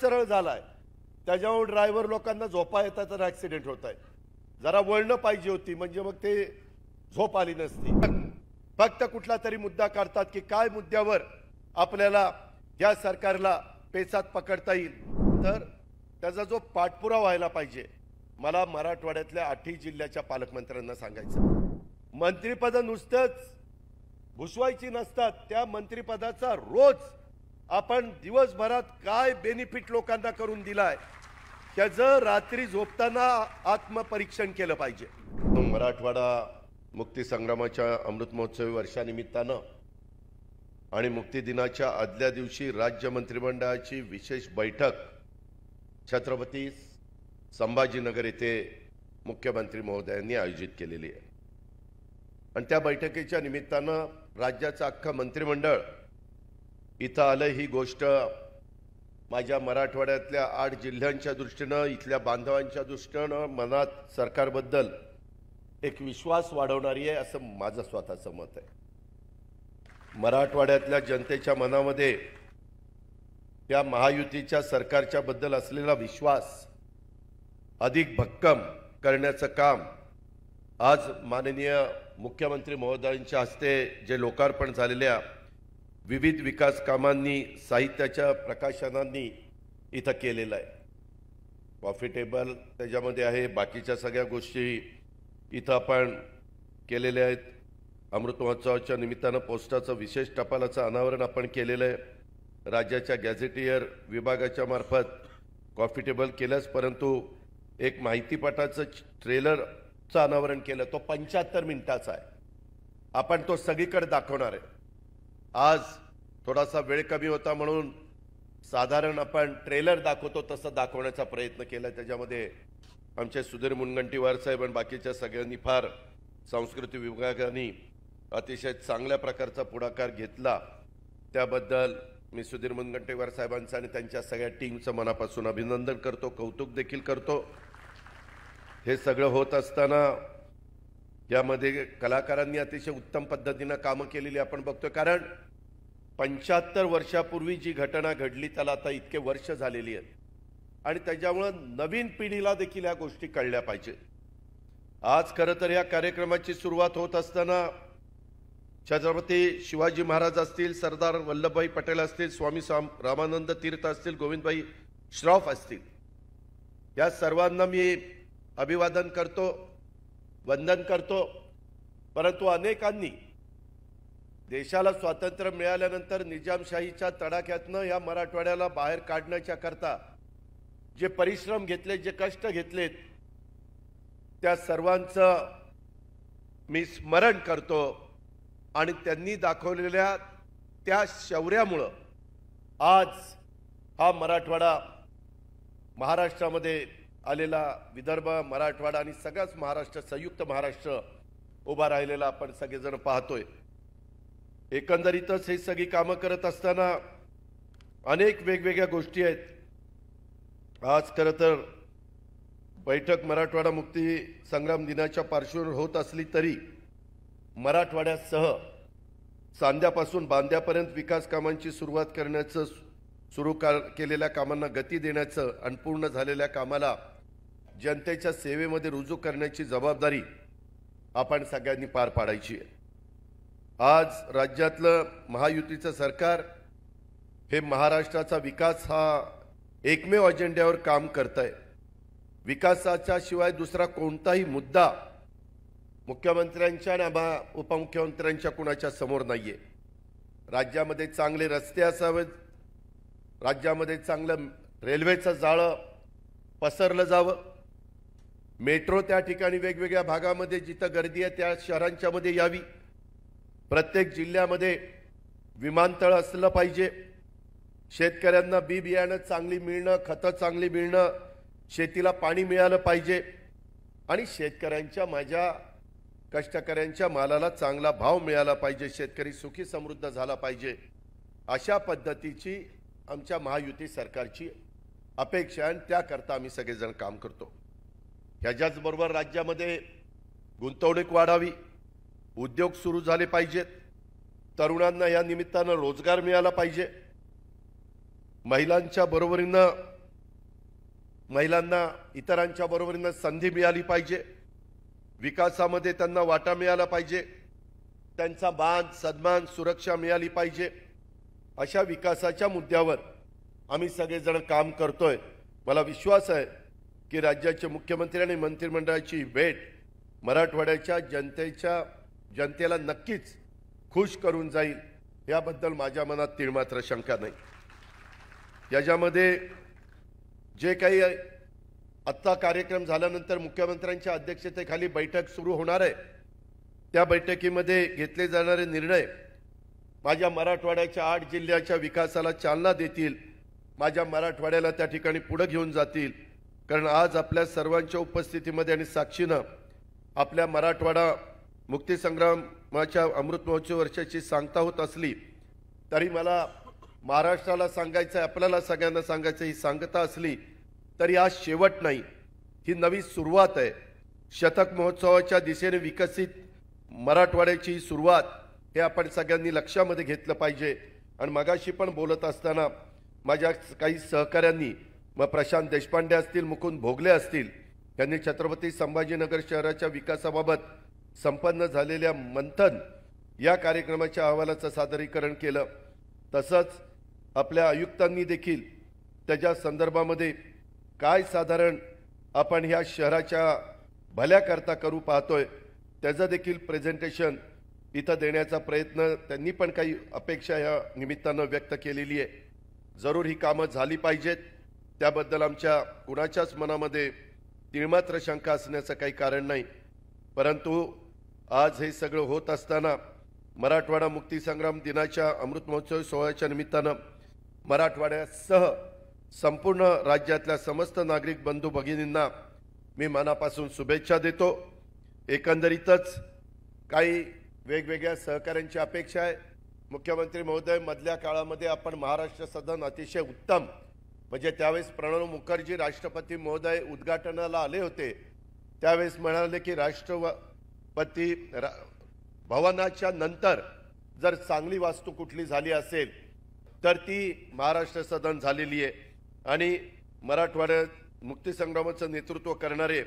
सरळ झालाय त्याच्यामुळे ड्रायव्हर लोकांना झोपा येतात तर ॲक्सिडेंट होत आहे जरा वळणं पाहिजे होती म्हणजे मग ते झोप आली नसती फक्त कुठला तरी मुद्दा काढतात की काय मुद्द्यावर आपल्याला या सरकारला पेचात पकडता येईल तर त्याचा जो पाठपुरा व्हायला पाहिजे मला मराठवाड्यातल्या आठही जिल्ह्याच्या पालकमंत्र्यांना सांगायचं मंत्रिपद नुसतंच भुसवायची नसतात त्या मंत्रिपदाचा रोज आपण दिवसभरात काय बेनिफिट लोकांना करून दिलाय त्याचं रात्री झोपताना आत्मपरीक्षण केलं पाहिजे मराठवाडा मुक्ती संग्रामाच्या अमृत महोत्सवी वर्षानिमित्तानं आणि मुक्ती दिनाच्या आदल्या दिवशी राज्य मंत्रिमंडळाची विशेष बैठक छत्रपती संभाजीनगर येथे मुख्यमंत्री महोदयांनी आयोजित केलेली आहे आणि त्या बैठकीच्या निमित्तानं राज्याचं अख्खं मंत्रिमंडळ इथं आलं ही गोष्ट माझ्या मराठवाड्यातल्या आठ जिल्ह्यांच्या दृष्टीनं इथल्या बांधवांच्या दृष्टीनं मनात सरकारबद्दल एक विश्वास वाढवणारी आहे असं माझं स्वतःचं मत आहे मराठवाड्यातल्या जनतेच्या मनामध्ये या महायुतीच्या सरकारच्या बद्दल असलेला विश्वास अधिक भक्कम करण्याचं काम आज माननीय मुख्यमंत्री महोदयांच्या हस्ते जे लोकार्पण झालेल्या विविध विकास कामांनी साहित्याच्या प्रकाशनांनी इथं केलेलं आहे प्रॉफिटेबल त्याच्यामध्ये आहे बाकीच्या सगळ्या गोष्टी इथं आपण केलेल्या आहेत अमृत महोत्सवाच्या निमित्तानं पोस्टाचं विशेष टपालाचं अनावरण आपण केलेलं आहे राज्याच्या गॅझेटियर विभागाच्या मार्फत कॉफिटेबल केल्यास परंतु एक माहितीपटाचं ट्रेलरचं अनावरण केलं तो पंच्याहत्तर मिनिटाचा आहे आपण तो सगळीकडे दाखवणार आहे आज थोडासा वेळ कमी होता म्हणून साधारण आपण ट्रेलर दाखवतो तसं दाखवण्याचा प्रयत्न केला त्याच्यामध्ये आमचे सुधीर मुनगंटीवार साहेब आणि बाकीच्या सगळ्यांनी फार सांस्कृतिक विभागाने अतिशय चांगल्या प्रकारचा पुढाकार घेतला त्याबद्दल मी सुधीर मुनगंटीवार साहेबांचं आणि त्यांच्या सगळ्या टीमचं मनापासून अभिनंदन करतो कौतुक देखील करतो हे सगळं होत असताना यामध्ये कलाकारांनी अतिशय उत्तम पद्धतीनं कामं केलेली आपण बघतोय कारण पंच्याहत्तर वर्षापूर्वी जी घटना घडली त्याला आता इतके वर्ष झालेली आहेत आणि त्याच्यामुळं नवीन पिढीला देखील या गोष्टी कळल्या पाहिजे आज खरं तर या कार्यक्रमाची सुरुवात होत असताना छत्रपती शिवाजी महाराज असतील सरदार वल्लभभाई पटेल असतील स्वामी साम रामानंद तीर्थ असतील गोविंदभाई श्रॉफ असतील या सर्वांना मी अभिवादन करतो वंदन करतो परंतु अनेकांनी देशाला स्वातंत्र्य मिळाल्यानंतर निजामशाहीच्या तडाख्यातनं या मराठवाड्याला बाहेर काढण्याच्या करता जे परिश्रम घेतले जे कष्ट घेतलेत त्या सर्वांचं मी स्मरण करतो आणि त्यांनी दाखवलेल्या त्या शौर्यामुळं आज हा मराठवाडा महाराष्ट्रामध्ये आलेला विदर्भ मराठवाडा आणि सगळाच महाराष्ट्र संयुक्त महाराष्ट्र उभा राहिलेला आपण सगळेजण पाहतोय एकंदरीतच हे सगळी कामं करत असताना अनेक वेगवेगळ्या गोष्टी आहेत आज खरं तर बैठक मराठवाडा मुक्ती संग्राम दिनाच्या पार्श्वभूमीवर होत असली तरी मराठवाड्यासह सांध्यापासून बांध्यापर्यंत विकास कामांची सुरुवात करण्याचं सुरू का केलेल्या कामांना गती देण्याचं आणि झालेल्या कामाला जनतेच्या सेवेमध्ये रुजू करण्याची जबाबदारी आपण सगळ्यांनी पार पाडायची आहे आज राज्यातलं महायुतीचं सरकार हे महाराष्ट्राचा विकास हा एकमेव अजेंड्यावर काम करत आहे विकासाच्या शिवाय दुसरा कोणताही मुद्दा मुख्यमंत्र्यांच्या ना उपमुख्यमंत्र्यांच्या कुणाच्या समोर नाही आहे राज्यामध्ये चांगले रस्ते असावेत राज्यामध्ये चांगलं रेल्वेचं जाळं पसरलं जावं मेट्रो त्या ठिकाणी वेगवेगळ्या भागामध्ये जिथं गर्दी आहे त्या शहरांच्यामध्ये यावी प्रत्येक जिल्ह्यामध्ये विमानतळ असलं पाहिजे शेतकऱ्यांना बी बियाणं चांगली मिळणं खतं चांगली मिळणं शेतीला पाणी मिळालं पाहिजे आणि शेतकऱ्यांच्या माझ्या कष्टकऱ्यांच्या मालाला चांगला भाव मिळाला पाहिजे शेतकरी सुखी समृद्ध झाला पाहिजे अशा पद्धतीची आमच्या महायुती सरकारची अपेक्षा आणि त्याकरता आम्ही सगळेजण काम करतो त्याच्याचबरोबर राज्यामध्ये गुंतवणूक वाढावी उद्योग सुरू झाले पाहिजेत तरुणांना या निमित्तानं रोजगार मिळाला पाहिजे महिलांच्या बरोबरीनं महिलांना इतरांच्या बरोबरीनं संधी मिळाली पाहिजे विकासामध्ये त्यांना वाटा मिळाला पाहिजे त्यांचा मान सन्मान सुरक्षा मिळाली पाहिजे अशा विकासाच्या मुद्द्यावर आम्ही सगळेजण काम करतोय मला विश्वास आहे की राज्याचे मुख्यमंत्री आणि मंत्रिमंडळाची भेट मराठवाड्याच्या जनतेच्या जनतेला नक्कीच खुश करून जाईल याबद्दल माझ्या मनात तीळमात्र शंका नाही याच्यामध्ये जे काही आत्ता कार्यक्रम झाल्यानंतर मुख्यमंत्र्यांच्या अध्यक्षतेखाली बैठक सुरू होणार आहे त्या बैठकीमध्ये घेतले जाणारे निर्णय माझ्या मराठवाड्याच्या आठ जिल्ह्याच्या विकासाला चालना देतील माझ्या मराठवाड्याला त्या ठिकाणी पुढं घेऊन जातील कारण आज आपल्या सर्वांच्या उपस्थितीमध्ये आणि साक्षीनं आपल्या मराठवाडा मुक्तीसंग्रामाच्या अमृत महोत्सव वर्षाची सांगता होत असली तरी मला महाराष्ट्राला सांगायचं आहे आपल्याला सगळ्यांना सांगायचं ही सांगता असली तरी आज शेवट नाही ही नवी सुरुवात आहे शतक महोत्सवाच्या दिशेने विकसित मराठवाड्याची सुरुवात हे आपण सगळ्यांनी लक्षामध्ये घेतलं पाहिजे आणि मगाशी पण बोलत असताना माझ्या काही सहकाऱ्यांनी मग प्रशांत देशपांडे असतील मुकुंद भोगले असतील यांनी छत्रपती संभाजीनगर शहराच्या विकासाबाबत संपन्न झालेल्या मंथन या कार्यक्रमाच्या अहवालाचं सादरीकरण केलं तसंच आपल्या आयुक्तांनी देखील त्याच्या संदर्भामध्ये काय साधारण आपण ह्या शहराच्या भल्याकरता करू पाहतोय त्याचं देखील प्रेझेंटेशन इथं देण्याचा प्रयत्न त्यांनी पण काही अपेक्षा या निमित्तानं व्यक्त केलेली आहे जरूर ही कामं झाली पाहिजेत त्याबद्दल आमच्या कुणाच्याच मनामध्ये तिळमात्र शंका असण्याचं काही कारण नाही परंतु आज हे सगळं होत असताना मराठवाडा मुक्तीसंग्राम दिनाच्या अमृत महोत्सव सोहळ्याच्या निमित्तानं मराठवाड्यासह संपूर्ण राज्यातल्या समस्त नागरिक बंधू भगिनींना मी मनापासून शुभेच्छा देतो एकंदरीतच काही वेगवेगळ्या सहकाऱ्यांची अपेक्षा आहे मुख्यमंत्री महोदय मधल्या काळामध्ये आपण महाराष्ट्र सदन अतिशय उत्तम म्हणजे त्यावेळेस प्रणव मुखर्जी राष्ट्रपती महोदय उद्घाटनाला आले होते त्यावेळेस म्हणाले की राष्ट्रपती रा, भवनाच्या नंतर जर चांगली वास्तू कुठली झाली असेल तर ती महाराष्ट्र सदन झालेली आहे आणि मराठवाड्यात मुक्तीसंग्रामाचं नेतृत्व करणारे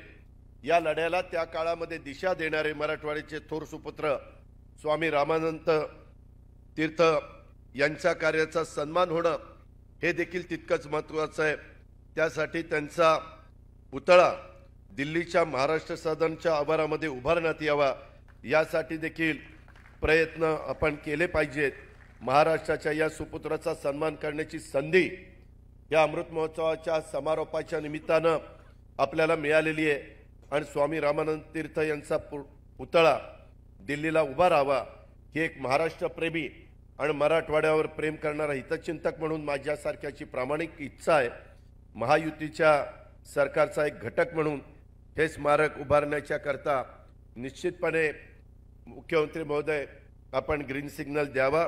या लढ्याला त्या काळामध्ये दिशा देणारे मराठवाड्याचे थोर सुपुत्र स्वामी रामानंद तीर्थ यांच्या कार्याचा सन्मान होणं हे देखील तितकंच महत्त्वाचं आहे त्यासाठी त्यांचा पुतळा दिल्लीच्या महाराष्ट्र सदनच्या आवारामध्ये उभारण्यात यावा यासाठी देखील प्रयत्न आपण केले पाहिजेत महाराष्ट्राच्या या सुपुत्राचा सन्मान करण्याची संधी या अमृत महोत्सवाच्या समारोपाच्या निमित्तानं आपल्याला मिळालेली आहे आणि स्वामी रामानंद तीर्थ यांचा पुतळा दिल्लीला उभा राहावा ही एक महाराष्ट्रप्रेमी आणि मराठवाड्यावर प्रेम करणारा हितचिंतक म्हणून माझ्यासारख्याची प्रामाणिक इच्छा आहे महायुतीच्या सरकारचा एक घटक म्हणून हे स्मारक उभारण्याच्याकरता निश्चितपणे मुख्यमंत्री महोदय आपण ग्रीन सिग्नल द्यावा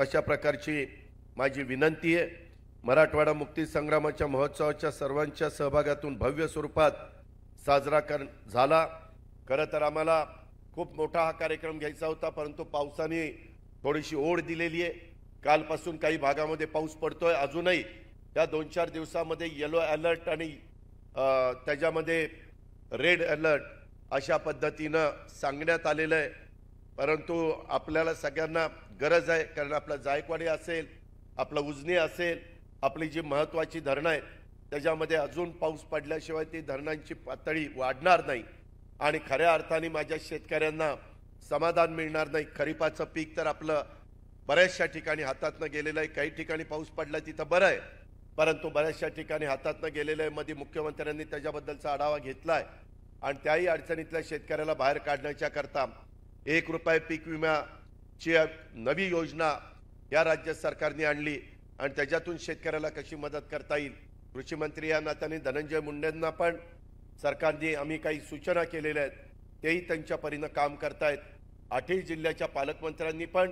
अशा प्रकारची माझी विनंती आहे मराठवाडा मुक्तीसंग्रामाच्या महोत्सवाच्या सर्वांच्या सहभागातून भव्य स्वरूपात साजरा कर झाला खरं तर आम्हाला खूप मोठा हा कार्यक्रम घ्यायचा होता परंतु पावसाने थोडीशी ओढ दिलेली आहे कालपासून काही भागामध्ये पाऊस पडतोय अजूनही त्या दोन चार दिवसामध्ये येलो अलर्ट आणि त्याच्यामध्ये रेड अलर्ट अशा पद्धतीनं सांगण्यात आलेलं आहे परंतु आपल्याला सगळ्यांना गरज आहे कारण आपलं जायकवाडी असेल आपलं उजनी असेल आपली जी महत्त्वाची धरणं आहेत त्याच्यामध्ये अजून पाऊस पडल्याशिवाय ती धरणांची पातळी वाढणार नाही आणि खऱ्या अर्थाने माझ्या शेतकऱ्यांना समाधान मिळणार नाही खरीपाचं पीक तर आपलं बऱ्याचशा ठिकाणी हातातनं गेलेलं आहे काही ठिकाणी पाऊस पडला तिथं बरं आहे परंतु बऱ्याचशा ठिकाणी हातातनं गेलेलं आहे मध्ये मुख्यमंत्र्यांनी त्याच्याबद्दलचा आढावा घेतला आहे आणि त्याही अडचणीतल्या शेतकऱ्याला बाहेर काढण्याच्याकरता एक रुपये पीक विम्याची नवी योजना या राज्य सरकारने आणली आणि त्याच्यातून शेतकऱ्याला कशी मदत करता येईल कृषी मंत्री या नात्याने धनंजय मुंडेंना पण सरकारने आम्ही काही सूचना केलेल्या आहेत तेही त्यांच्या परीनं काम करतायत आठही जिल्ह्याच्या पालकमंत्र्यांनी पण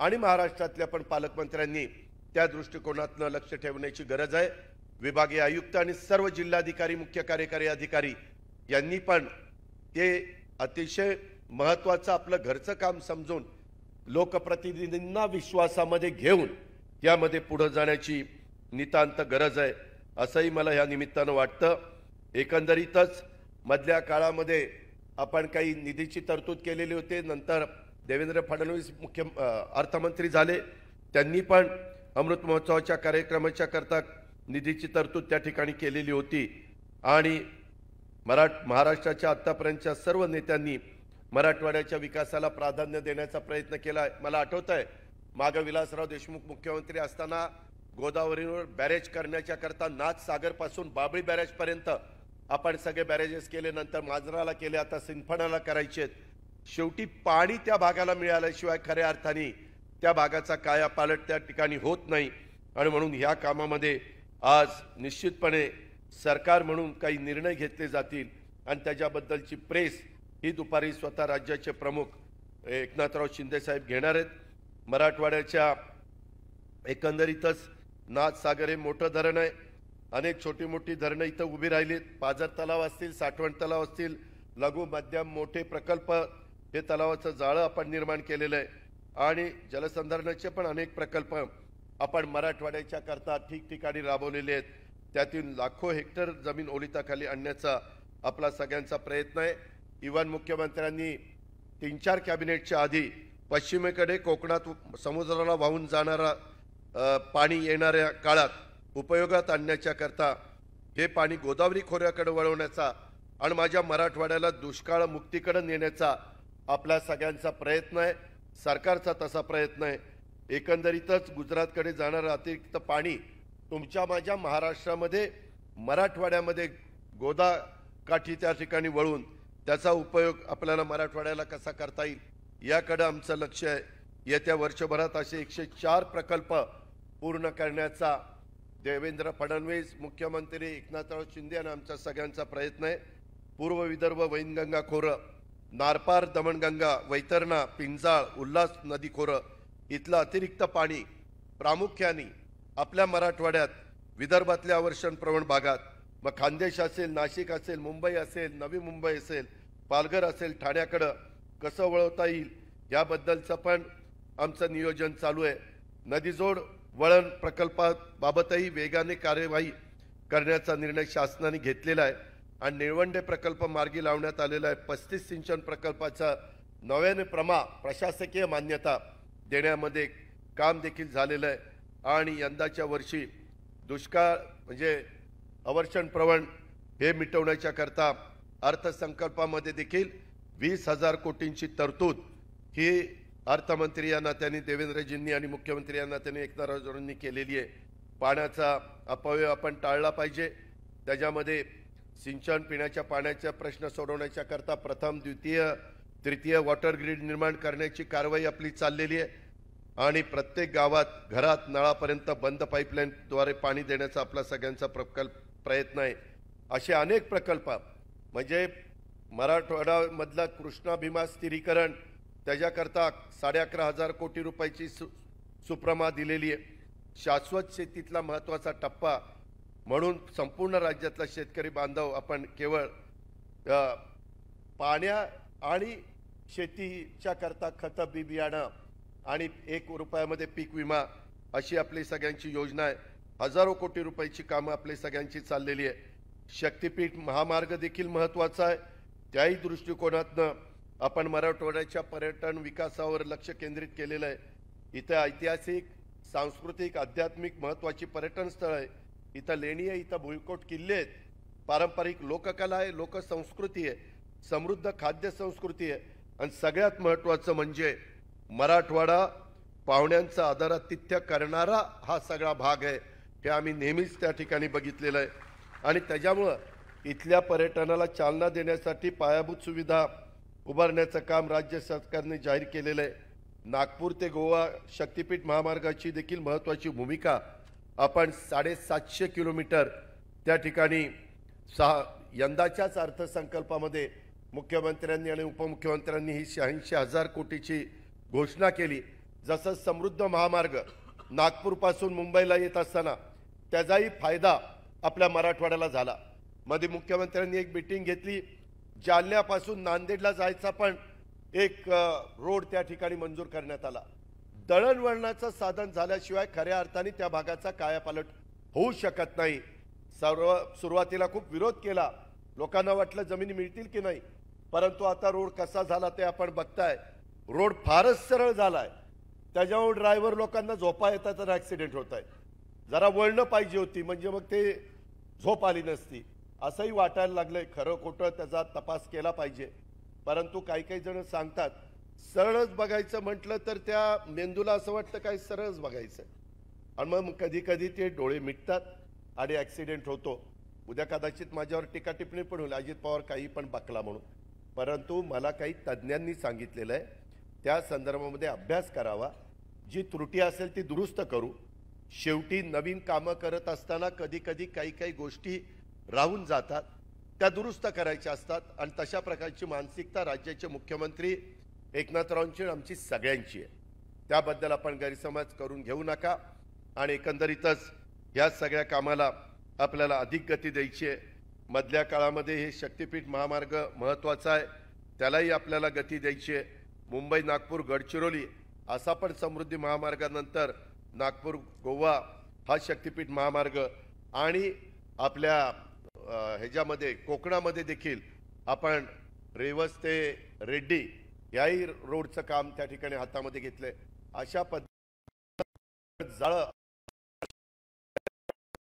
आणि महाराष्ट्रातल्या पण पालकमंत्र्यांनी त्या दृष्टिकोनातनं लक्ष ठेवण्याची गरज आहे विभागीय आयुक्त आणि सर्व जिल्हाधिकारी मुख्य कार्यकारी अधिकारी यांनी पण ते अतिशय महत्त्वाचं आपलं घरचं काम समजून लोकप्रतिनिधींना विश्वासामध्ये घेऊन यामध्ये पुढं जाण्याची नितांत गरज आहे असंही मला या निमित्तानं वाटतं एकंदरीतच मधल्या काळामध्ये आपण काही निधीची तरतूद केलेली होती नंतर देवेंद्र फडणवीस मुख्य अर्थमंत्री झाले त्यांनी पण अमृत महोत्सवाच्या कार्यक्रमाच्या करता निधीची तरतूद त्या ठिकाणी केलेली होती आणि मराठ महाराष्ट्राच्या आत्तापर्यंतच्या सर्व नेत्यांनी मराठवाड्याच्या विकासाला प्राधान्य देण्याचा प्रयत्न केला मला आठवत आहे मागं विलासराव देशमुख मुख्यमंत्री असताना गोदावरीवर बॅरेज करण्याच्याकरता नाथ सागरपासून बाबळी बॅरेजपर्यंत आपण सगळे बॅरेजेस केले नंतर मांजराला केले आता सिंफणाला करायचे शेवटी पाणी त्या भागाला मिळाल्याशिवाय खऱ्या अर्थाने त्या भागाचा कायापालट त्या ठिकाणी होत नाही आणि म्हणून ह्या कामामध्ये आज निश्चितपणे सरकार म्हणून काही निर्णय घेतले जातील आणि त्याच्याबद्दलची प्रेस ही दुपारी स्वतः राज्याचे प्रमुख एकनाथराव शिंदेसाहेब घेणार आहेत मराठवाड्याच्या एकंदरीतच नाथसागर हे मोठं धरण आहे अनेक छोटी मोठी धरणं इथं उभी राहिलीत पाजर तलाव असतील साठवण तलाव असतील लघु मध्यम मोठे प्रकल्प हे तलावाचं जाळं आपण निर्माण केलेलं आहे आणि जलसंधारणाचे पण अनेक प्रकल्प आपण मराठवाड्याच्या करता ठिकठिकाणी राबवलेले आहेत त्यातील लाखो हेक्टर जमीन ओलिताखाली आणण्याचा आपला सगळ्यांचा प्रयत्न आहे इव्हन मुख्यमंत्र्यांनी तीन चार कॅबिनेटच्या आधी पश्चिमेकडे कोकणात समुद्राला वाहून जाणारा पाणी येणाऱ्या काळात उपयोगात आणण्याच्याकरता हे पाणी गोदावरी खोऱ्याकडे वळवण्याचा आणि माझ्या मराठवाड्याला दुष्काळ मुक्तीकडे नेण्याचा आपला सगळ्यांचा प्रयत्न आहे सरकारचा तसा प्रयत्न आहे एकंदरीतच गुजरातकडे जाणारं अतिरिक्त पाणी तुमच्या माझ्या महाराष्ट्रामध्ये मराठवाड्यामध्ये गोदा काठी त्या ठिकाणी वळून त्याचा उपयोग आपल्याला मराठवाड्याला कसा करता येईल याकडं आमचं लक्ष आहे येत्या वर्षभरात असे एकशे चार प्रकल्प पूर्ण करण्याचा देवेंद्र फडणवीस मुख्यमंत्री एकनाथराव शिंदे आणि आमचा सगळ्यांचा प्रयत्न आहे पूर्व विदर्भ वैनगंगा खोरं नारपार दमणगंगा वैतरणा पिंजाळ उल्हास नदी खोरं इथलं अतिरिक्त पाणी प्रामुख्याने आपल्या मराठवाड्यात विदर्भातल्या प्रवण भागात मग खानदेश असेल नाशिक असेल मुंबई असेल नवी मुंबई असेल पालघर असेल ठाण्याकडं कसं वळवता येईल याबद्दलचं पण आमचं नियोजन चालू आहे नदीजोड वळण प्रकल्पाबाबतही वेगाने कार्यवाही करण्याचा निर्णय शासनाने घेतलेला आहे आणि निळवंडे प्रकल्प मार्गी लावण्यात आलेला आहे पस्तीस सिंचन प्रकल्पाचा नव्याने प्रमा प्रशासकीय मान्यता देण्यामध्ये काम देखील झालेलं आहे आणि यंदाच्या वर्षी दुष्काळ म्हणजे अवर्षण प्रवण हे मिटवण्याच्याकरता अर्थसंकल्पामध्ये देखील वीस हजार कोटींची तरतूद ही अर्थमंत्री यांना त्यांनी देवेंद्रजींनी आणि मुख्यमंत्री यांना त्यांनी एकदा राजवरांनी केलेली आहे पाण्याचा अपव्यय आपण टाळला पाहिजे त्याच्यामध्ये सिंचन पिण्याच्या पाण्याचा प्रश्न सोडवण्याच्याकरता प्रथम द्वितीय तृतीय वॉटर ग्रीड निर्माण करण्याची कारवाई आपली चाललेली आहे आणि प्रत्येक गावात घरात नळापर्यंत बंद पाईपलाईनद्वारे पाणी देण्याचा आपला सगळ्यांचा प्रकल्प प्रयत्न आहे असे अनेक प्रकल्प म्हणजे मराठवाड्यामधला कृष्णा स्थिरीकरण त्याच्याकरता साडे अकरा हजार कोटी रुपयाची सु सुप्रमा दिलेली आहे शाश्वत शेतीतला महत्त्वाचा टप्पा म्हणून संपूर्ण राज्यातला शेतकरी बांधव आपण केवळ पाण्या आणि शेतीच्या करता खतं बी बियाणं आणि एक रुपयामध्ये पीक विमा अशी आपली सगळ्यांची योजना आहे हजारो कोटी रुपयाची कामं आपली सगळ्यांची चाललेली आहे शक्तीपीठ महामार्ग देखील महत्त्वाचा आहे त्याही दृष्टिकोनातनं आपण मराठवाड्याच्या पर्यटन विकासावर लक्ष केंद्रित केलेलं आहे इथं ऐतिहासिक सांस्कृतिक आध्यात्मिक महत्त्वाची पर्यटन स्थळ आहे इथं लेणी आहे इथं भुईकोट किल्ले आहेत पारंपरिक लोककला आहे लोकसंस्कृती आहे समृद्ध खाद्य संस्कृती आहे आणि सगळ्यात महत्त्वाचं म्हणजे मराठवाडा पाहुण्यांचा आदरातिथ्य करणारा हा सगळा भाग आहे हे आम्ही नेहमीच त्या ठिकाणी बघितलेलं आहे आणि त्याच्यामुळं इथल्या पर्यटनाला चालना देण्यासाठी पायाभूत सुविधा उभारण्याचं काम राज्य सरकारने जाहीर केलेलं आहे नागपूर ते गोवा शक्तीपीठ महामार्गाची देखील महत्त्वाची भूमिका आपण साडेसातशे किलोमीटर त्या ठिकाणी सहा यंदाच्याच अर्थसंकल्पामध्ये मुख्यमंत्र्यांनी आणि उपमुख्यमंत्र्यांनी ही शहाऐंशी हजार कोटीची घोषणा केली जसं समृद्ध महामार्ग नागपूरपासून मुंबईला येत असताना त्याचाही फायदा आपल्या मराठवाड्याला झाला मध्ये मुख्यमंत्र्यांनी एक मिटिंग घेतली जालन्यापासून नांदेडला जायचा पण एक रोड त्या ठिकाणी मंजूर करण्यात आला दळणवळणाचं साधन झाल्याशिवाय खऱ्या अर्थाने त्या भागाचा कायापालट होऊ शकत नाही सर्व सुरुवातीला खूप विरोध केला लोकांना वाटलं जमीन मिळतील की नाही परंतु आता रोड कसा झाला ते आपण बघताय रोड फारच सरळ झालाय त्याच्यामुळे ड्रायव्हर लोकांना झोपा येतात तर ॲक्सिडेंट होत आहे जरा वळणं पाहिजे होती म्हणजे मग ते झोप आली नसती असंही वाटायला लागलंय खरं खोटं त्याचा तपास केला पाहिजे परंतु काही काही जण सांगतात सरळच बघायचं म्हटलं तर त्या मेंदूला असं वाटतं काय सरळच बघायचं आणि मग कधी कधी ते डोळे मिटतात आणि ॲक्सिडेंट होतो उद्या कदाचित माझ्यावर टीका टिप्पणी पण होईल अजित पवार काही पण बकला म्हणून परंतु मला काही तज्ज्ञांनी सांगितलेलं आहे त्या संदर्भामध्ये अभ्यास करावा जी त्रुटी असेल ती दुरुस्त करू शेवटी नवीन कामं करत असताना कधी कधी काही काही गोष्टी राहून जातात त्या दुरुस्त करायच्या असतात आणि तशा प्रकारची मानसिकता राज्याचे मुख्यमंत्री एकनाथरावांची आमची सगळ्यांची आहे त्याबद्दल आपण गैरसमज करून घेऊ नका आणि एकंदरीतच या सगळ्या कामाला आपल्याला अधिक गती द्यायची आहे मधल्या काळामध्ये हे शक्तीपीठ महामार्ग महत्त्वाचा आहे त्यालाही आपल्याला गती द्यायची आहे मुंबई नागपूर गडचिरोली असा पण समृद्धी महामार्गानंतर नागपूर गोवा हा शक्तिपीठ महामार्ग आणि आपल्या ह्याच्यामध्ये कोकणामध्ये देखील आपण रेवस ते रेड्डी याही रोडचं काम त्या ठिकाणी हातामध्ये घेतलंय अशा पद्धती जाळं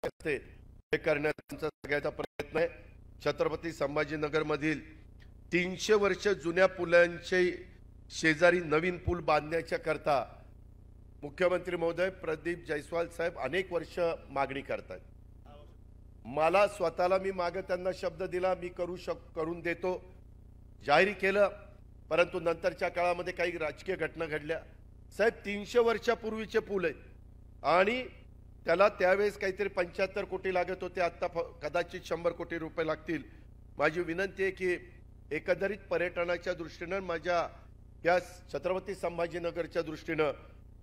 असते हे करण्याचा सगळ्याचा प्रयत्न आहे छत्रपती संभाजीनगरमधील तीनशे वर्ष जुन्या पुलांचे शेजारी नवीन पूल बांधण्याच्या करता मुख्यमंत्री महोदय प्रदीप जयस्वाल साहेब अनेक वर्ष मागणी करतात मला स्वतःला मी मागे त्यांना शब्द दिला मी करू शक करून देतो जाहीर केलं परंतु नंतरच्या काळामध्ये काही राजकीय घटना घडल्या साहेब तीनशे वर्षापूर्वीचे पूल आहे आणि त्याला त्यावेळेस काहीतरी पंच्याहत्तर कोटी लागत होते आत्ता कदाचित शंभर कोटी रुपये लागतील माझी विनंती आहे की एकंदरीत पर्यटनाच्या दृष्टीनं माझ्या या छत्रपती संभाजीनगरच्या दृष्टीनं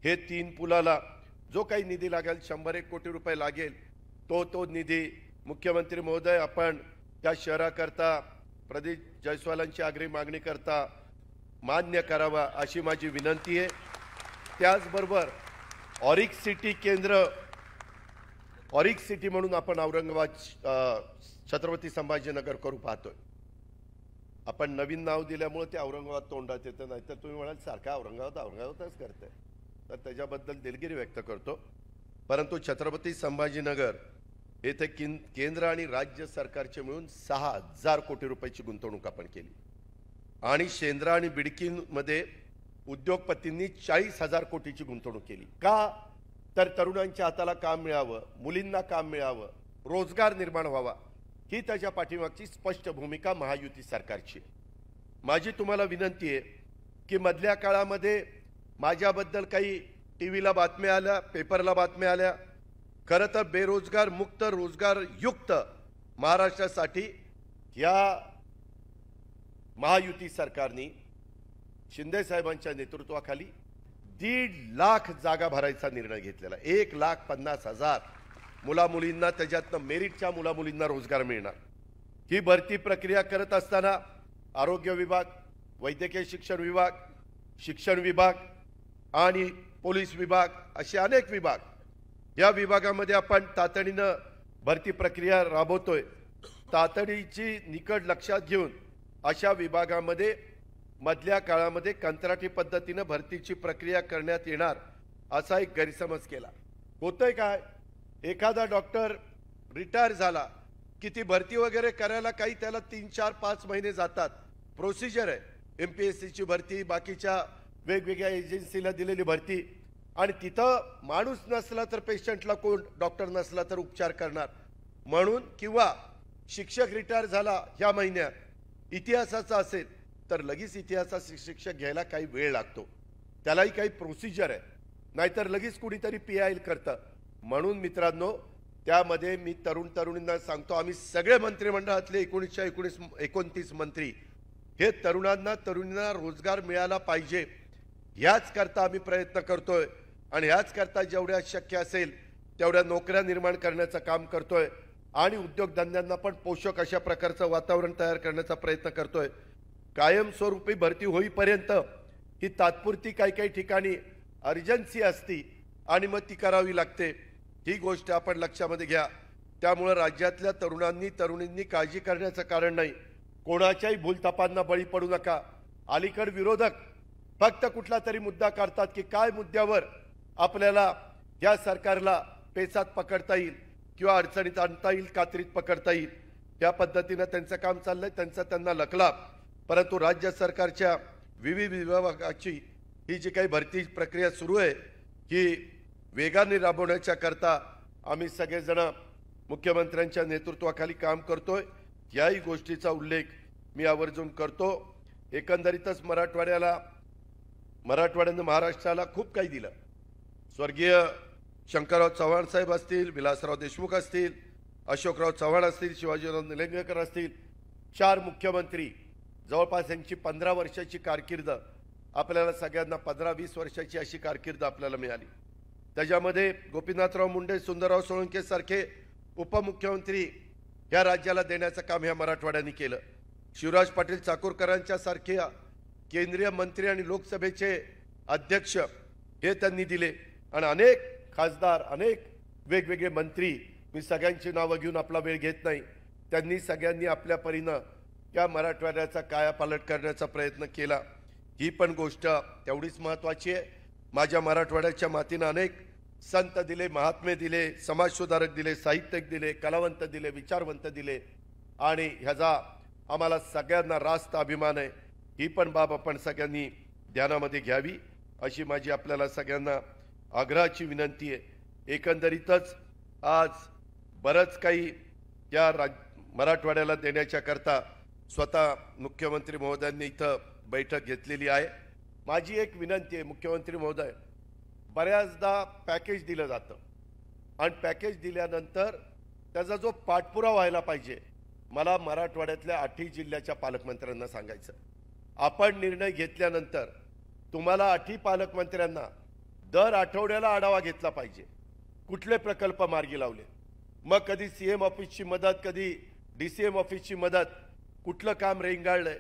हे तीन पुलाला जो काही निधी लागेल शंभर एक कोटी रुपये लागेल तो तो निधी मुख्यमंत्री महोदय आपण त्या शहराकरता प्रदीप जयस्वालांची आग्री मागणी करता मान्य करावा अशी माझी विनंती आहे त्याचबरोबर ऑरिक सिटी केंद्र ऑरिक सिटी म्हणून आपण औरंगाबाद छत्रपती संभाजीनगर करू पाहतोय आपण नवीन नाव दिल्यामुळे ते औरंगाबाद तोंडात येतं नाही तर तुम्ही म्हणाल सारखा औरंगाबाद औरंगाबादच करते तर त्याच्याबद्दल दिलगिरी व्यक्त करतो परंतु छत्रपती संभाजीनगर येथे किन केंद्र आणि राज्य सरकारचे मिळून सहा हजार कोटी रुपयाची गुंतवणूक आपण केली आणि शेंद्रा आणि बिडकीमध्ये उद्योगपतींनी चाळीस हजार कोटीची गुंतवणूक केली का तर तरुणांच्या हाताला काम मिळावं मुलींना काम मिळावं रोजगार निर्माण व्हावा ही त्याच्या पाठीमागची स्पष्ट भूमिका महायुती सरकारची माझी तुम्हाला विनंती आहे की मधल्या काळामध्ये माझ्याबद्दल काही टी व्हीला बातम्या आल्या पेपरला बातम्या आल्या खरं तर बेरोजगार मुक्त रोजगार युक्त महाराष्ट्रासाठी या महायुती सरकारने शिंदेसाहेबांच्या नेतृत्वाखाली दीड लाख जागा भरायचा निर्णय घेतलेला एक लाख पन्नास हजार मुलामुलींना त्याच्यातनं मेरिटच्या मुलामुलींना रोजगार मिळणार ही भरती प्रक्रिया करत असताना आरोग्य विभाग वैद्यकीय शिक्षण विभाग शिक्षण विभाग आणि पोलीस विभाग असे अनेक विभाग या विभागामध्ये आपण तातडीनं भरती प्रक्रिया राबवतोय तातडीची निकड लक्षात घेऊन अशा विभागामध्ये मधल्या काळामध्ये कंत्राटी पद्धतीनं भरतीची प्रक्रिया करण्यात येणार असा एक गैरसमज केला होतंय काय एखादा डॉक्टर रिटायर झाला की ती भरती वगैरे करायला काही त्याला तीन चार पाच महिने जातात प्रोसिजर आहे एम पी एस सीची भरती बाकीच्या वेगवेगळ्या एजन्सीला दिलेली भरती आणि तिथं माणूस नसला तर पेशंटला कोण डॉक्टर नसला तर उपचार करणार म्हणून किंवा शिक्षक रिटायर झाला ह्या महिन्यात इतिहासाचा असेल तर लगेच इतिहासाचा शिक्षक घ्यायला काही वेळ लागतो त्यालाही काही प्रोसिजर आहे नाहीतर लगेच कुणीतरी पी आय एल करतं म्हणून मित्रांनो त्यामध्ये मी तरुण तरुणींना सांगतो आम्ही सगळे मंत्रिमंडळातले एकोणीसशे एकोणीस एकोणतीस मंत्री हे तरुणांना तरुणींना रोजगार मिळाला पाहिजे याच करता आम्ही प्रयत्न करतोय आणि करता जेवढ्या शक्य असेल तेवढ्या नोकऱ्या निर्माण करण्याचं काम करतोय आणि उद्योगधंद्यांना पण पोषक अशा प्रकारचं वातावरण तयार करण्याचा प्रयत्न करतोय कायमस्वरूपी भरती होईपर्यंत ही तात्पुरती काही काही ठिकाणी अर्जन्सी असती आणि मग ती करावी लागते ही गोष्ट आपण लक्षामध्ये घ्या त्यामुळं राज्यातल्या तरुणांनी तरुणींनी काळजी करण्याचं कारण नाही कोणाच्याही भूलतापांना बळी पडू नका अलीकड विरोधक फक्त कुठला तरी मुद्दा काढतात की काय मुद्द्यावर आपल्याला या सरकारला पेचात पकडता येईल किंवा अडचणीत आणता येईल कात्रीत पकडता येईल त्या पद्धतीनं त्यांचं काम चाललंय त्यांचा त्यांना लकला परंतु राज्य सरकारच्या विविध विभागाची ही जी काही भरती प्रक्रिया सुरू आहे ही वेगाने राबवण्याच्या करता आम्ही सगळेजण मुख्यमंत्र्यांच्या नेतृत्वाखाली काम करतोय याही गोष्टीचा उल्लेख मी आवर्जून करतो एकंदरीतच मराठवाड्याला मराठवाड्यानं महाराष्ट्राला खूप काही दिलं स्वर्गीय शंकरराव चव्हाण साहेब असतील विलासराव देशमुख असतील अशोकराव चव्हाण असतील शिवाजीराव निलंगेकर असतील चार मुख्यमंत्री जवळपास यांची पंधरा वर्षाची कारकीर्द आपल्याला सगळ्यांना पंधरा वीस वर्षाची अशी कारकीर्द आपल्याला मिळाली त्याच्यामध्ये गोपीनाथराव मुंडे सुंदरराव सोळंकेसारखे उपमुख्यमंत्री या राज्याला देण्याचं काम ह्या मराठवाड्यांनी केलं शिवराज पाटील चाकूरकरांच्या सारख्या केंद्रीय मंत्री आणि लोकसभेचे अध्यक्ष हे त्यांनी दिले आणि अनेक खासदार अनेक वेगवेगळे मंत्री मी सगळ्यांची नावं घेऊन आपला वेळ घेत नाही त्यांनी सगळ्यांनी आपल्या परीनं या मराठवाड्याचा कायापालट करण्याचा प्रयत्न केला ही पण गोष्ट तेवढीच महत्त्वाची आहे माझ्या मराठवाड्याच्या मातीनं अनेक संत दिले महात्मे दिले समाजसुधारक दिले साहित्यिक दिले कलावंत दिले विचारवंत दिले आणि ह्याचा आम्हाला सगळ्यांना रास्त अभिमान आहे ही पण बाब आपण सगळ्यांनी ध्यानामध्ये घ्यावी अशी माझी आपल्याला सगळ्यांना आग्रहाची विनंती आहे एकंदरीतच आज बरंच काही या राज मराठवाड्याला देण्याच्याकरता स्वतः मुख्यमंत्री महोदयांनी इथं बैठक घेतलेली आहे माझी एक विनंती आहे मुख्यमंत्री महोदय बऱ्याचदा पॅकेज दिलं जातं आणि पॅकेज दिल्यानंतर त्याचा जो पाठपुरा व्हायला पाहिजे मला मराठवाड्यातल्या आठही जिल्ह्याच्या पालकमंत्र्यांना सांगायचं आपण निर्णय घेतल्यानंतर तुम्हाला आठही पालकमंत्र्यांना दर आठवड्याला आढावा घेतला पाहिजे कुठले प्रकल्प मार्गी लावले मग कधी सी एम ऑफिसची मदत कधी डी सी एम ऑफिसची मदत कुठलं काम रेंगाळलंय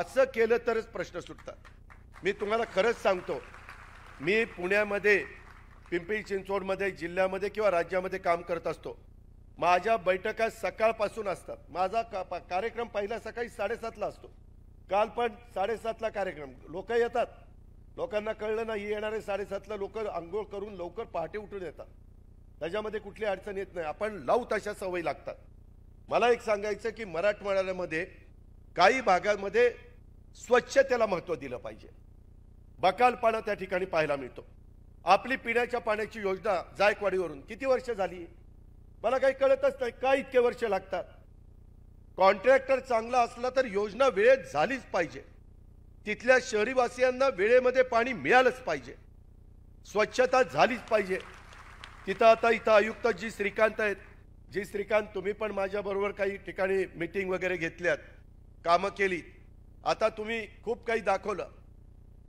असं केलं तरच प्रश्न सुटतात मी तुम्हाला खरंच सांगतो मी पुण्यामध्ये पिंपरी चिंचवडमध्ये जिल्ह्यामध्ये किंवा राज्यामध्ये काम करत असतो माझ्या बैठका सकाळपासून असतात माझा का कार्यक्रम पहिला सकाळी साडेसातला असतो काल पण साडेसातला कार्यक्रम लोक येतात लोकांना कळलं नाही येणारे साडेसातला लोक आंघोळ करून लवकर पहाटे उठून येतात त्याच्यामध्ये कुठली अडचण येत नाही आपण लावू तशा सवयी लागतात मला एक सांगायचं की मराठवाड्यामध्ये काही भागांमध्ये स्वच्छतेला महत्त्व दिलं पाहिजे बकालपाणा त्या ठिकाणी पाहायला मिळतो आपली पिण्याच्या पाण्याची योजना जायकवाडीवरून किती वर्ष झाली मला काही कळतच नाही का इतके वर्ष लागतात कॉन्ट्रॅक्टर चांगला असला तर योजना वेळेत झालीच पाहिजे तिथल्या शहरीवासियांना वेळेमध्ये पाणी मिळालंच पाहिजे स्वच्छता झालीच पाहिजे तिथं आता इथं आयुक्त जी श्रीकांत आहेत जी श्रीकांत तुम्ही पण माझ्याबरोबर काही ठिकाणी मिटिंग वगैरे घेतल्यात कामं केली आता तुम्ही खूप काही दाखवलं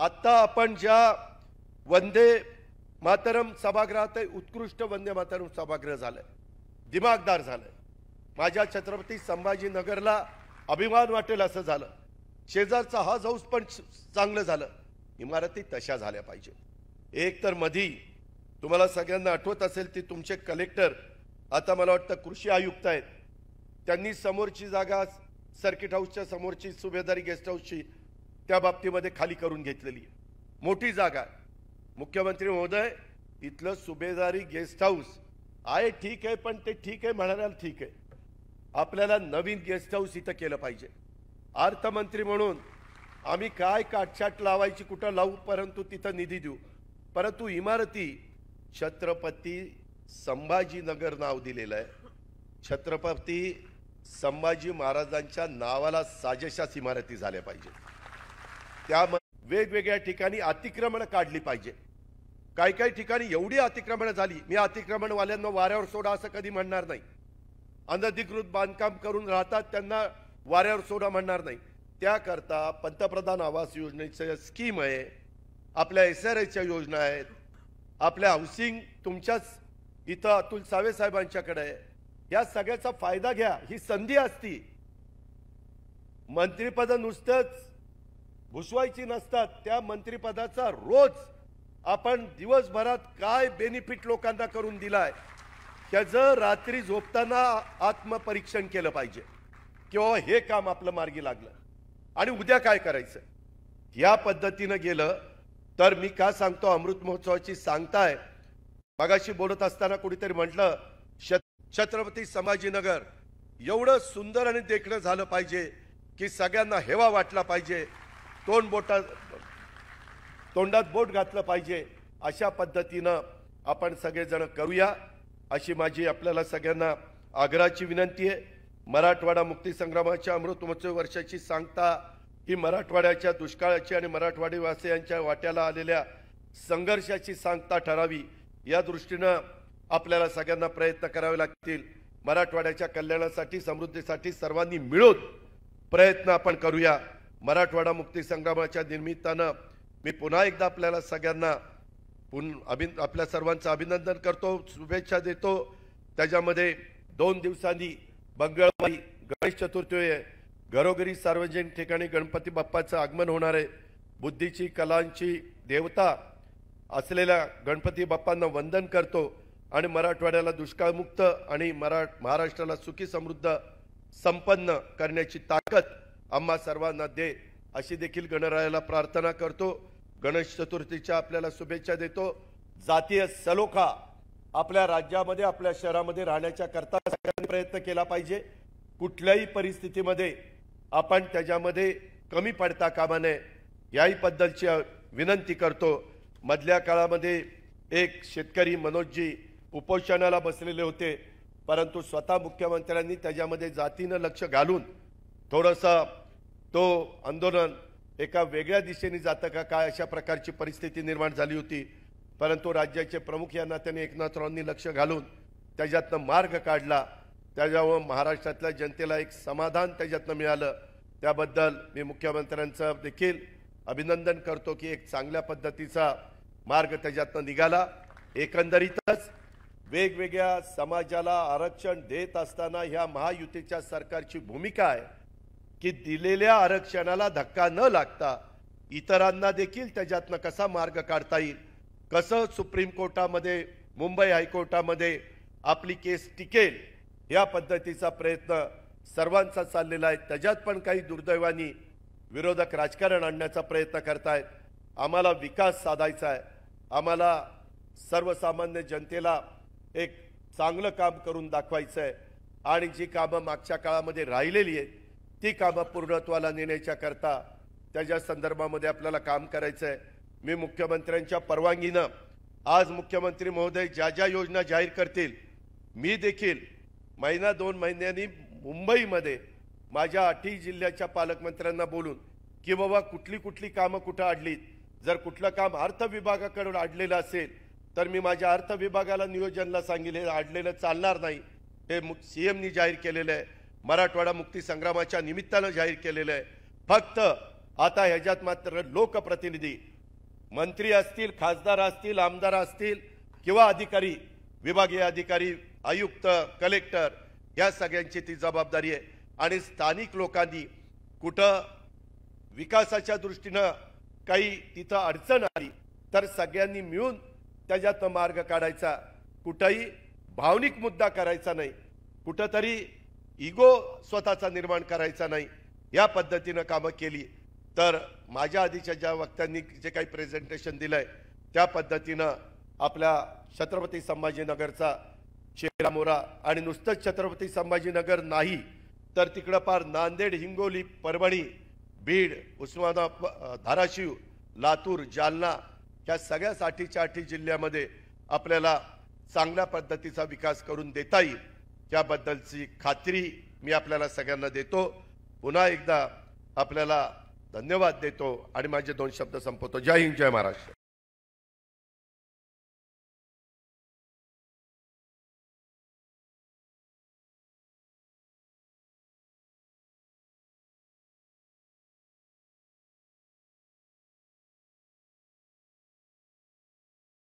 आत्ता आपण ज्या वंदे मातरम सभागृहात आहे उत्कृष्ट वंदे मातरम सभागृह झालं दिमागदार झालं माझ्या छत्रपती संभाजीनगरला अभिमान वाटेल असं झालं शेजारचा हा हाऊस पण चांगलं झालं इमारती तशा झाल्या पाहिजे एक तर मधी तुम्हाला सगळ्यांना आठवत असेल ती तुमचे कलेक्टर आता मला वाटतं कृषी आयुक्त आहेत त्यांनी समोरची जागा सर्किट हाऊसच्या समोरची सुभेदारी गेस्ट हाऊसची त्या बाबतीमध्ये खाली करून घेतलेली आहे मोठी जागा मुख्यमंत्री महोदय इथलं सुभेदारी गेस्ट हाऊस आहे ठीक आहे पण ते ठीक आहे म्हणायला ठीक आहे आपल्याला नवीन गेस्ट हाऊस इथं केलं पाहिजे अर्थमंत्री म्हणून आम्ही काय काटछाट लावायची कुठं लावू परंतु तिथं निधी देऊ परंतु इमारती छत्रपती संभाजीनगर नाव दिलेलं आहे छत्रपती संभाजी महाराजांच्या नावाला साजेशाच इमारती झाल्या पाहिजे त्या वेगवेगळ्या ठिकाणी अतिक्रमणं काढली पाहिजे काही काही ठिकाणी एवढी अतिक्रमणं झाली मी अतिक्रमणवाल्यांना वाऱ्यावर सोडा असं कधी म्हणणार नाही अनधिकृत बांधकाम करून राहतात त्यांना वाऱ्यावर सोडा म्हणणार नाही त्याकरता पंतप्रधान आवास योजनेच्या स्कीम आहे आपल्या एस आर एच्या योजना आहेत आपल्या हाऊसिंग तुमच्याच इथं अतुल सावे साहेबांच्याकडे आहे या सगळ्याचा फायदा घ्या ही संधी असती मंत्रीपदा नुसतंच भुसवायची नसतात त्या मंत्रिपदाचा रोज आपण दिवसभरात काय बेनिफिट लोकांना करून दिलाय त्याचं रात्री झोपताना आत्मपरीक्षण केलं पाहिजे की बाबा हे काम आपलं मार्गी लागलं आणि उद्या काय करायचं या पद्धतीनं गेलं तर मी का सांगतो अमृत महोत्सवाची सांगताय मगाशी बोलत असताना कुणीतरी म्हटलं छत्रपती संभाजीनगर एवढं सुंदर आणि देखणं झालं पाहिजे की सगळ्यांना हेवा वाटला पाहिजे तोंड बोटा तोंडात बोट घातलं पाहिजे अशा पद्धतीनं आपण सगळेजण करूया अशी माझी आपल्याला सगळ्यांना आग्रहाची विनंती आहे मराठवाडा मुक्तीसंग्रामाच्या अमृतमहोत्सवी वर्षाची सांगता ही मराठवाड्याच्या दुष्काळाची आणि मराठवाडी वासियांच्या वाट्याला आलेल्या संघर्षाची सांगता ठरावी या दृष्टीनं आपल्याला सगळ्यांना प्रयत्न करावे लागतील मराठवाड्याच्या कल्याणासाठी समृद्धीसाठी सर्वांनी मिळून प्रयत्न आपण करूया मराठवाडा मुक्तीसंग्रामाच्या निमित्तानं मी पुन्हा एकदा आपल्याला सगळ्यांना पुन अभिन आपल्या सर्वांचं अभिनंदन करतो शुभेच्छा देतो त्याच्यामध्ये दोन दिवसांनी मंगळवारी गणेश चतुर्थी आहे घरोघरी सार्वजनिक ठिकाणी गणपती बाप्पाचं आगमन होणार आहे बुद्धीची कलांची देवता असलेल्या गणपती बाप्पांना वंदन करतो आणि मराठवाड्याला दुष्काळमुक्त आणि मरा महाराष्ट्राला सुखी समृद्ध संपन्न करण्याची ताकद आम्हा सर्वांना दे अशी देखील गणरायाला प्रार्थना करतो गणेश चतुर्थीच्या आपल्याला शुभेच्छा देतो जातीय सलोखा आपल्या राज्यामध्ये आपल्या शहरामध्ये राहण्याच्या करता प्रयत्न केला पाहिजे कुठल्याही परिस्थितीमध्ये आपण त्याच्यामध्ये कमी पडता कामा नये याहीबद्दलची विनंती करतो मधल्या काळामध्ये एक शेतकरी मनोजजी उपोषणाला बसलेले होते परंतु स्वतः मुख्यमंत्र्यांनी त्याच्यामध्ये जातीनं लक्ष घालून थोडंसं तो आंदोलन एका वेगळ्या दिशेने जातं का काय अशा प्रकारची परिस्थिती निर्माण झाली होती परंतु राज्याचे प्रमुख या नात्याने एकनाथरावांनी लक्ष घालून त्याच्यातनं मार्ग काढला त्याच्यावर महाराष्ट्रातल्या जनतेला एक समाधान त्याच्यातनं मिळालं त्याबद्दल मी मुख्यमंत्र्यांचं देखील अभिनंदन करतो की एक चांगल्या पद्धतीचा मार्ग त्याच्यातनं निघाला एकंदरीतच वेगवेगळ्या समाजाला आरक्षण देत असताना ह्या महायुतीच्या सरकारची भूमिका आहे की दिलेल्या आरक्षणाला धक्का न लागता इतरांना देखील त्याच्यातनं कसा मार्ग काढता येईल कसं सुप्रीम कोर्टामध्ये मुंबई हायकोर्टामध्ये आपली केस टिकेल या पद्धतीचा प्रयत्न सर्वांचा चाललेला आहे त्याच्यात पण काही दुर्दैवानी विरोधक राजकारण आणण्याचा प्रयत्न करतायत आम्हाला विकास साधायचा आहे आम्हाला सर्वसामान्य जनतेला एक चांगलं काम करून दाखवायचं आहे आणि जी कामं मागच्या काळामध्ये राहिलेली आहेत ती कामं पूर्णत्वाला नेण्याच्याकरता त्याच्या संदर्भामध्ये आपल्याला काम करायचं आहे मी मुख्यमंत्र्यांच्या परवानगीनं आज मुख्यमंत्री महोदय ज्या ज्या योजना जाहीर करतील मी देखील महिना दोन महिन्यांनी मुंबईमध्ये माझ्या आठही जिल्ह्याच्या पालकमंत्र्यांना बोलून की बाबा कुठली कुठली कामं कुठं अडलीत जर कुठलं काम अर्थ विभागाकडून अडलेलं असेल तर मी माझ्या अर्थ विभागाला नियोजनला सांगितले अडलेलं चालणार नाही हे मु सी एमनी जाहीर केलेलं आहे मराठवाडा मुक्ती संग्रामाच्या निमित्तानं जाहीर केलेलं आहे फक्त आता ह्याच्यात मात्र लोकप्रतिनिधी मंत्री असतील खासदार असतील आमदार असतील किंवा अधिकारी विभागीय अधिकारी आयुक्त कलेक्टर या सगळ्यांची ती जबाबदारी आहे आणि स्थानिक लोकांनी कुठं विकासाच्या दृष्टीनं काही तिथं अडचण आली तर सगळ्यांनी मिळून त्याच्यात मार्ग काढायचा कुठंही भावनिक मुद्दा करायचा नाही कुठंतरी इगो स्वतःचा निर्माण करायचा नाही या पद्धतीनं कामं केली तर माझ्या आधीच्या ज्या वक्त्यांनी जे काही प्रेझेंटेशन दिलं आहे त्या पद्धतीनं आपल्या छत्रपती संभाजीनगरचा चेरामोरा आणि नुसतंच छत्रपती संभाजीनगर नाही तर तिकडं पार नांदेड हिंगोली परभणी बीड उस्मानाबाद धाराशिव लातूर जालना या सगळ्या साठीच्या आठी जिल्ह्यामध्ये आपल्याला चांगल्या पद्धतीचा विकास करून देता येईल त्याबद्दलची खात्री मी आपल्याला सगळ्यांना देतो पुन्हा एकदा आपल्याला धन्यवाद देतो आणि माझे दोन शब्द संपवतो जय हिंद जय महाराष्ट्र